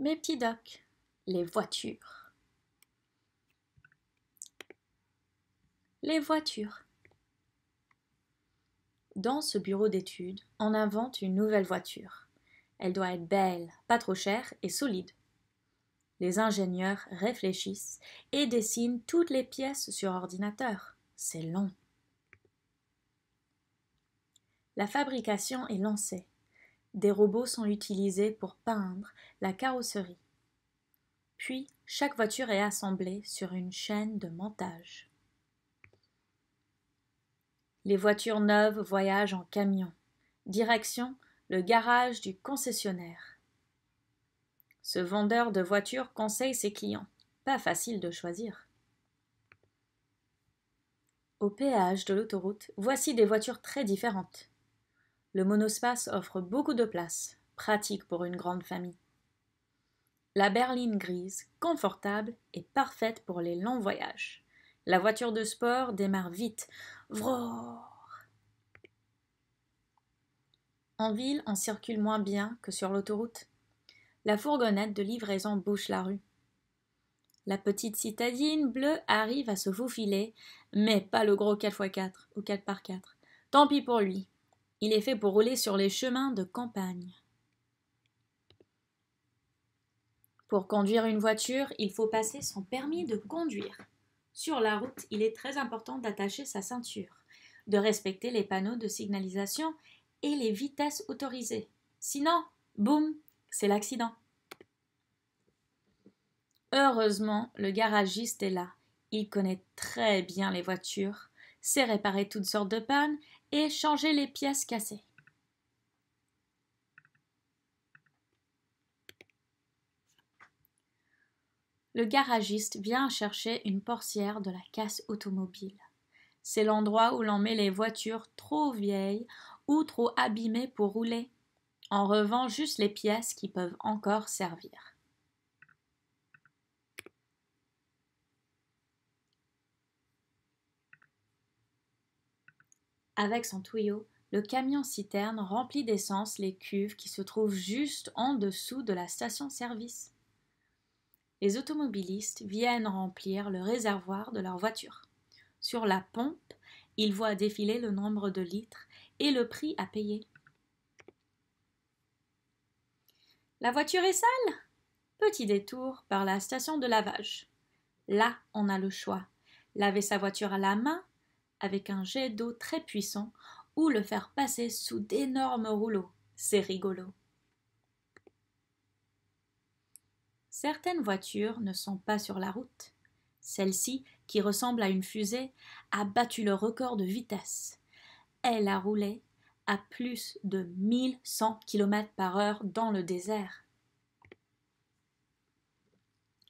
Mes petits docs, les voitures. Les voitures. Dans ce bureau d'études, on invente une nouvelle voiture. Elle doit être belle, pas trop chère et solide. Les ingénieurs réfléchissent et dessinent toutes les pièces sur ordinateur. C'est long. La fabrication est lancée. Des robots sont utilisés pour peindre la carrosserie. Puis, chaque voiture est assemblée sur une chaîne de montage. Les voitures neuves voyagent en camion. Direction le garage du concessionnaire. Ce vendeur de voitures conseille ses clients. Pas facile de choisir. Au péage de l'autoroute, voici des voitures très différentes le monospace offre beaucoup de place, pratique pour une grande famille. La berline grise, confortable, est parfaite pour les longs voyages. La voiture de sport démarre vite. Vroor En ville, on circule moins bien que sur l'autoroute. La fourgonnette de livraison bouche la rue. La petite citadine bleue arrive à se faufiler, mais pas le gros 4x4 ou 4x4. Tant pis pour lui, il est fait pour rouler sur les chemins de campagne. Pour conduire une voiture, il faut passer son permis de conduire. Sur la route, il est très important d'attacher sa ceinture, de respecter les panneaux de signalisation et les vitesses autorisées. Sinon, boum, c'est l'accident. Heureusement, le garagiste est là. Il connaît très bien les voitures c'est réparer toutes sortes de pannes et changer les pièces cassées. Le garagiste vient chercher une portière de la casse automobile. C'est l'endroit où l'on met les voitures trop vieilles ou trop abîmées pour rouler. en revendant juste les pièces qui peuvent encore servir. Avec son tuyau, le camion-citerne remplit d'essence les cuves qui se trouvent juste en dessous de la station-service. Les automobilistes viennent remplir le réservoir de leur voiture. Sur la pompe, ils voient défiler le nombre de litres et le prix à payer. La voiture est sale Petit détour par la station de lavage. Là, on a le choix. Laver sa voiture à la main avec un jet d'eau très puissant ou le faire passer sous d'énormes rouleaux. C'est rigolo. Certaines voitures ne sont pas sur la route. Celle-ci, qui ressemble à une fusée, a battu le record de vitesse. Elle a roulé à plus de 1100 km par heure dans le désert.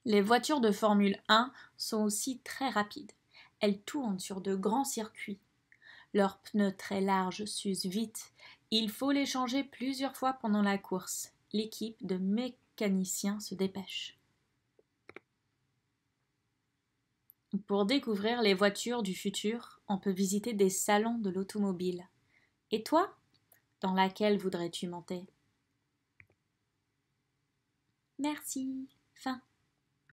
Les voitures de Formule 1 sont aussi très rapides. Elles tournent sur de grands circuits. Leurs pneus très larges s'usent vite. Il faut les changer plusieurs fois pendant la course. L'équipe de mécaniciens se dépêche. Pour découvrir les voitures du futur, on peut visiter des salons de l'automobile. Et toi, dans laquelle voudrais-tu monter Merci. Fin.